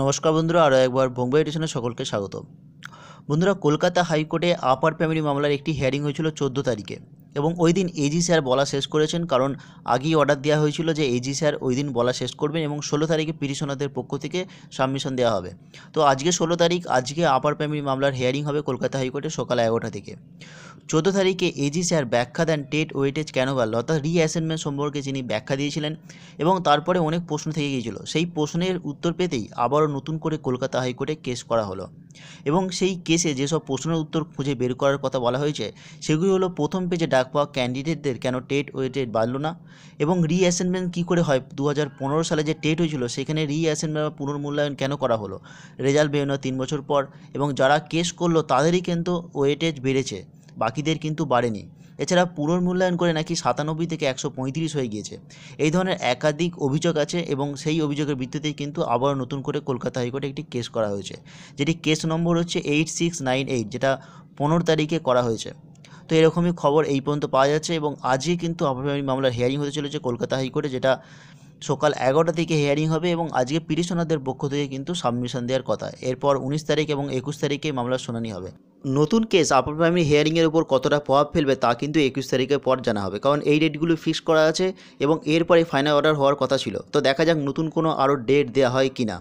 নমস্কার বন্ধুরা আরও একবার বোম্বাই এডিশনে সকলকে স্বাগত বন্ধুরা কলকাতা হাইকোর্টে আপার ফ্যামিলি মামলার একটি হিয়ারিং হয়েছিল চোদ্দো তারিখে এবং ওই দিন এজি স্যার বলা শেষ করেছেন কারণ আগেই অর্ডার দেওয়া হয়েছিল যে এজি স্যার ওই দিন বলা শেষ করবেন এবং ষোলো তারিখে পিটিশনারদের পক্ষ থেকে সাবমিশন দেওয়া হবে তো আজকে ষোলো তারিখ আজকে আপার ফ্যামিলি মামলার হিয়ারিং হবে কলকাতা হাইকোর্টে সকাল এগারোটা থেকে চোদ্দো তারিখে এজি স্যার ব্যাখ্যা দেন টেট ওয়েটেজ কেন বাড়ল অর্থাৎ রিঅ্যাসাইনমেন্ট সম্পর্কে তিনি ব্যাখ্যা দিয়েছিলেন এবং তারপরে অনেক প্রশ্ন থেকে গিয়েছিল সেই প্রশ্নের উত্তর পেতেই আবারও নতুন করে কলকাতা হাইকোর্টে কেস করা হলো এবং সেই কেসে যেসব প্রশ্নের উত্তর খুঁজে বের করার কথা বলা হয়েছে সেগুলি হলো প্রথম পেজে ডাক পাওয়া ক্যান্ডিডেটদের কেন টেট ওয়েটেড বাড়ল না এবং রিঅ্যাসাইনমেন্ট কী করে হয় দু সালে যে টেট হয়েছিল সেখানে রিঅ্যাসাইনমেন্ট বা পুনর্মূল্যায়ন কেন করা হলো রেজাল্ট বেরোনো তিন বছর পর এবং যারা কেস করলো তাদেরই কিন্তু ওয়েটেজ বেড়েছে বাকিদের কিন্তু বাড়েনি এছাড়া পুনর্মূল্যায়ন করে নাকি সাতানব্বই থেকে একশো পঁয়ত্রিশ হয়ে গিয়েছে এই ধরনের একাধিক অভিযোগ আছে এবং সেই অভিযোগের ভিত্তিতেই কিন্তু আবার নতুন করে কলকাতা হাইকোর্টে একটি কেস করা হয়েছে যেটি কেস নম্বর হচ্ছে এইট সিক্স নাইন এইট যেটা পনেরো তারিখে করা হয়েছে তো এরকমই খবর এই পর্যন্ত পাওয়া যাচ্ছে এবং আজই কিন্তু আবহাওয়ারি মামলার হিয়ারিং হতে চলেছে কলকাতা হাইকোর্টে যেটা সকাল এগারোটা থেকে হেয়ারিং হবে এবং আজকে পিটিশনারদের পক্ষ থেকে কিন্তু সাবমিশন দেওয়ার কথা এরপর উনিশ তারিখ এবং একুশ তারিখে মামলার শুনানি হবে নতুন কেস আপার প্রাইমারি হিয়ারিংয়ের উপর কতটা প্রভাব ফেলবে তা কিন্তু একুশ তারিখের পর জানা হবে কারণ এই ডেটগুলো ফিক্স করা আছে এবং এরপরে ফাইনাল অর্ডার হওয়ার কথা ছিল তো দেখা যাক নতুন কোনো আরও ডেট দেওয়া হয় কি না